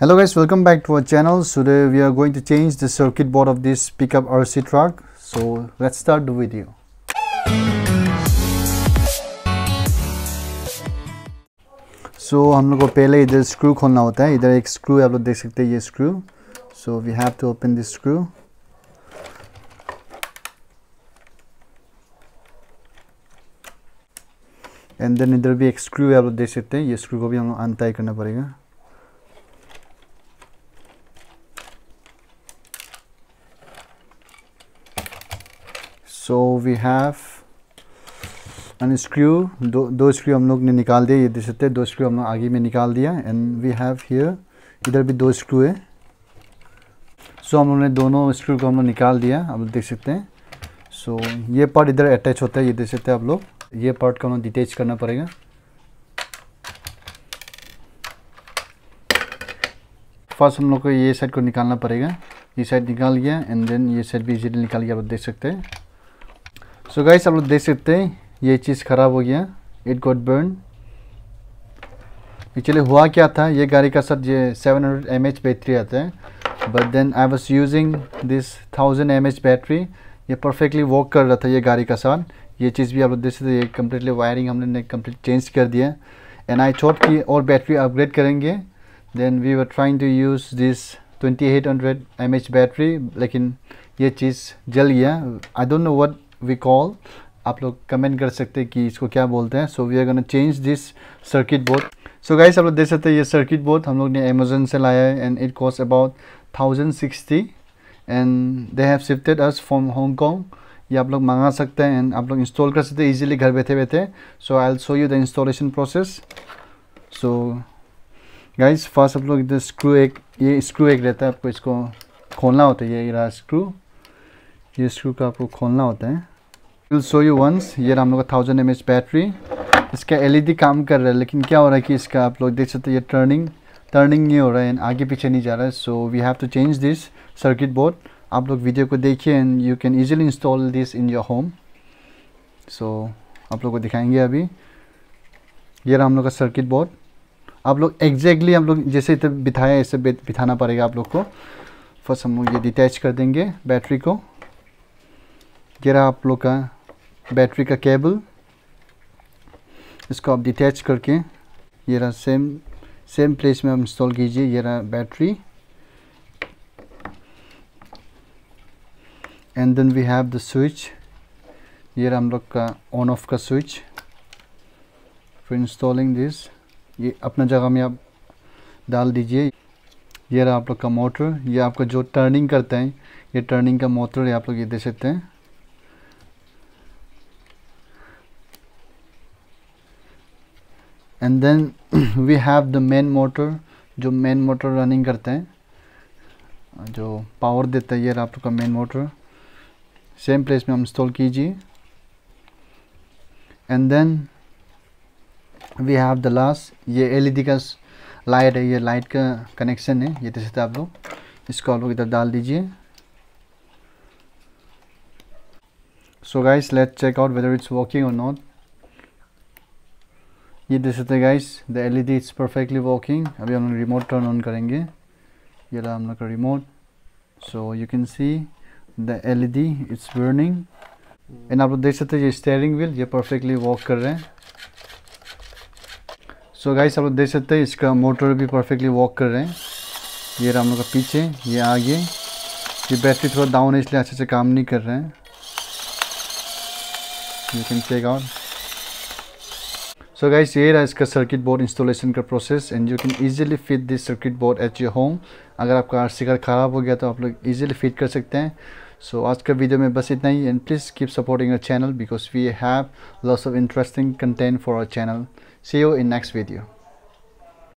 hello guys welcome back to our channel so today we are going to change the circuit board of this pickup rc truck so let's start the video so, हम लोग को पहले इधर screw खोलना होता है इधर एक स्क्रू आप लोग देख सकते हैं ये screw so we have to open this screw and then इधर भी एक स्क्रू आप लोग देख सकते हैं ये स्क्रू को भी हम लोग अनटाई करना पड़ेगा so we have and screw दो दो स्क्रू हम लोग ने निकाल दिया ये देख सकते हैं दो स्क्रू हम लोग आगे में निकाल दिया एंड वी हैव हियर इधर भी दो स्क्रू है सो so, हम लोग ने दोनों स्क्रू को हम लोग निकाल दिया आप देख सकते हैं सो so, ये पार्ट इधर अटैच होता है ये देख सकते हैं आप लोग ये पार्ट को हमें डिटेच करना पड़ेगा फर्स्ट हम लोग को ये साइड को निकालना पड़ेगा ये साइड निकाल गया एंड देन ये साइड भी इजीली निकाल गया आप देख सकते हैं सो गाइस आप लोग देख सकते हैं ये चीज़ ख़राब हो गया इट गॉट बर्न एक्चुअली हुआ क्या था ये गाड़ी का सर ये 700 हंड्रेड एम एच बैटरी आता है but then I was using this thousand M H battery ये परफेक्टली वर्क कर रहा था ये गाड़ी का साथ ये चीज़ भी आप लोग देख सकते ये कम्प्लीटली वायरिंग हमने कम्प्लीट चेंज कर दिया एंड आई थॉट कि और बैटरी अपग्रेड करेंगे then we were trying to use this 2800 eight battery लेकिन ये चीज़ जल गया I don't know what we call आप लोग कमेंट कर सकते हैं कि इसको क्या बोलते हैं so we are gonna change this circuit board so guys आप लोग देख सकते हैं ये सर्किट बोर्ड हम लोग ने अमेजोन से लाया है and it cost about thousand sixty and they have shifted us from Hong Kong ये आप लोग मंगा सकते हैं एंड आप लोग इंस्टॉल कर सकते हैं इजीली घर बैठे बैठे so I'll show you the installation process so guys first आप लोग इधर स्क्रू एक ये स्क्रू एक रहता है आपको इसको खोलना होता है ये रहा स्क्रू ये स्क्रू का आपको खोलना होता है विल शो यू वंस ये हम लोग का थाउजेंड एम बैटरी इसका एलईडी काम कर रहा है लेकिन क्या हो रहा है कि इसका आप लोग देख सकते हैं ये टर्निंग टर्निंग नहीं हो रहा है एंड आगे पीछे नहीं जा रहा है so we have to change this circuit board आप लोग वीडियो को देखिए and you can easily install this in your home so आप लोग को दिखाएंगे अभी ये रहा हम लोग का सर्किट बोर्ड आप लोग एग्जैक्टली हम लोग जैसे इतने बिठाया ऐसे बिठाना पड़ेगा आप लोग को फर्स्ट हम लोग ये डिटैच कर देंगे बैटरी को ये रहा आप लोग का बैटरी का केबल इसको आप डिटैच करके ये रहा सेम सेम प्लेस में आप इंस्टॉल कीजिए ये रहा battery and then we have the switch ये रहा हम लोग का ऑन ऑफ का स्विच फॉर इंस्टॉलिंग दिस ये अपना जगह में आप डाल दीजिए ये रहा आप लोग का मोटर ये आपका जो टर्निंग करता है ये टर्निंग का मोटर ये आप लोग ये दे सकते हैं and then we have the main motor जो मेन मोटर रनिंग करते हैं जो पावर देता है ये आपका मेन मोटर सेम प्लेस में इंस्टॉल कीजिए and then we have the last ये एलईडी का लाइट है ये लाइट का कनेक्शन है ये जैसे आप लोग इसको आप लोग इधर डाल दीजिए so guys let's check out whether it's working और नॉट ये देख सकते guys the L E it's perfectly working अभी हम लोग रिमोट टर्न ऑन करेंगे ये रहा हम लोग का remote so you can see the L E it's burning and आप लोग देख सकते ये स्टेयरिंग व्हील ये परफेक्टली वर्क कर रहे हैं सो गाइस आप लोग देख सकते हैं इसका मोटर भी परफेक्टली वर्क कर रहे हैं ये रहा हम लोग का पीछे ये आगे ये बैटरी थोड़ा डाउन है इसलिए अच्छे से काम नहीं कर रहे हैं you can check out So guys ये रहा इसका सर्किट बोर्ड इंस्टॉलेशन का process and you can easily fit this circuit board at your home अगर आपका आर कार ख़राब हो गया तो आप लोग इजीली फिट कर सकते हैं सो so, आज का वीडियो में बस इतना ही and please keep supporting our channel because we have lots of interesting content for our channel see you in next video